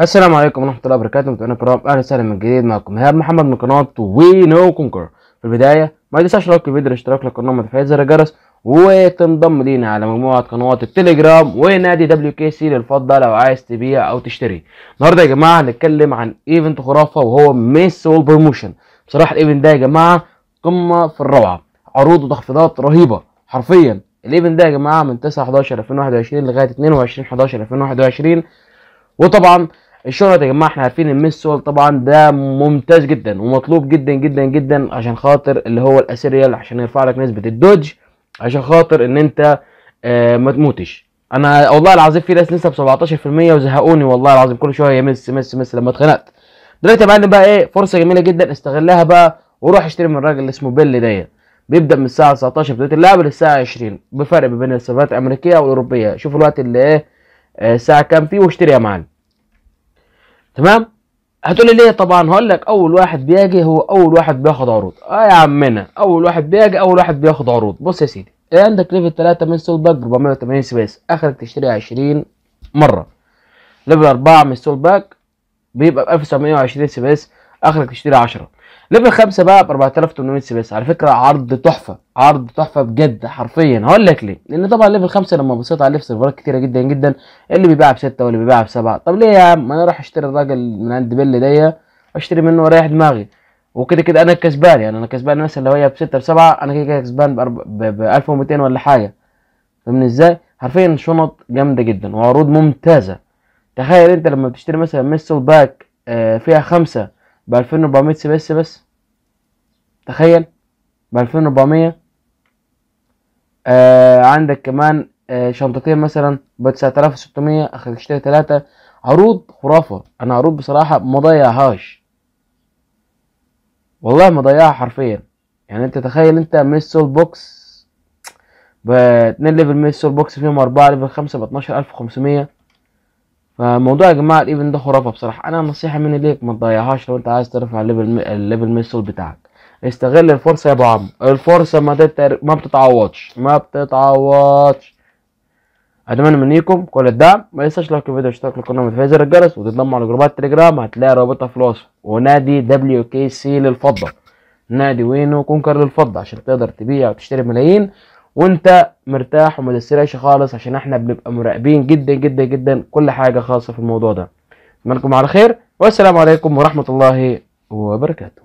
السلام عليكم ورحمه الله وبركاته متابعينا الكرام اهلا وسهلا من جديد معكم هاب محمد من قناه وي نو كونكر في البدايه ما تنساش لايك الفيديو الاشتراك للقناه وتفعيل زر الجرس وتنضم لينا على مجموعه قنوات التليجرام ونادي دبليو كي سي للفضه لو عايز تبيع او تشتري النهارده يا جماعه هنتكلم عن ايفنت خرافه وهو ميس سول بروموشن بصراحه الايفنت ده يا جماعه قمه في الروعه عروض وتخفيضات رهيبه حرفيا الايفنت ده يا جماعه من 9 11 2021 لغايه 22 11 2021 وطبعا الشهرة يا جماعه احنا عارفين ان ميس سول طبعا ده ممتاز جدا ومطلوب جدا جدا جدا عشان خاطر اللي هو الاسيريال عشان يرفع لك نسبه الدوج عشان خاطر ان انت اه ما تموتش انا والله العظيم في ناس لسه ب 17% وزهقوني والله العظيم كل شويه يا ميس ميس ميس لما اتخنقت دلوقتي بقى بقى ايه فرصه جميله جدا استغلها بقى وروح اشتري من الراجل اللي اسمه بيل ديت بيبدا من الساعه 19 بدايه اللعب للساعه 20 بفرق ما بين السيرفرات الامريكيه والاوروبيه شوف الوقت اللي ايه آه، الساعه كام فيه واشتري يا معلم تمام هتقولي ليه طبعا هقول لك اول واحد بيجي هو اول واحد بياخد عروض اه يا عمنا اول واحد بيجي اول واحد بياخد عروض بص يا سيدي إيه عندك ليفل 3 من سول باك 480 سبيس اخرك تشتري 20 مره ليفل 4 من سول باك بيبقى ب 1720 سبيس اخرك تشتري 10 ليفل 5 بقى ب 4800 سي بس على فكره عرض تحفه عرض تحفه بجد حرفيا هقول لك ليه لان طبعا ليفل 5 لما بصيت عليه في سيرفرات كتيره جدا جدا اللي بيباع ب 6 واللي بيباع ب 7 طب ليه يا عم انا اروح اشتري الراجل من عند بيل ديه واشتري منه واريح دماغي وكده كده انا كسبان يعني انا كسبان مثلا لو هي ب 6 ب 7 انا كده كده كسبان ب 1200 ولا حاجه فاهمني ازاي حرفيا شنط جامده جدا وعروض ممتازه تخيل انت لما بتشتري مثلا ميسو باك آه، فيها خمسة ب 2400 سي بس بس تخيل ب 2400 آه عندك كمان آه شنطتين مثلا ب 9600 اخر تشتري ثلاثة عروض خرافة انا عروض بصراحة ما ضيعهاش والله ما ضيعها حرفيا يعني انت تخيل انت من السول بوكس ب 2 ليفل من السول بوكس فيهم 4 ليفل 5 ب 12500 فموضوع يا جماعه الايفنت ده خرافه بصراحه انا نصيحه مني ليك ما تضيعهاش لو انت عايز ترفع الليفل الليفل ميسول بتاعك استغل الفرصه يا ابو عم الفرصه ما تتر... ما بتتعوضش ما بتتعوضش اتمنى منيكم كل الدعم ما تنساش لايك الفيديو واشتراك القناه وتفعيل زر الجرس وتنضم على جروبات التليجرام هتلاقي رابطها في الوصف ونادي دبليو كي سي للفضه نادي وينو كونكر للفضه عشان تقدر تبيع وتشتري ملايين وانت مرتاح وما تسرقش خالص عشان احنا بنبقى مراقبين جدا جدا جدا كل حاجه خاصه في الموضوع ده اتمنى على خير والسلام عليكم ورحمه الله وبركاته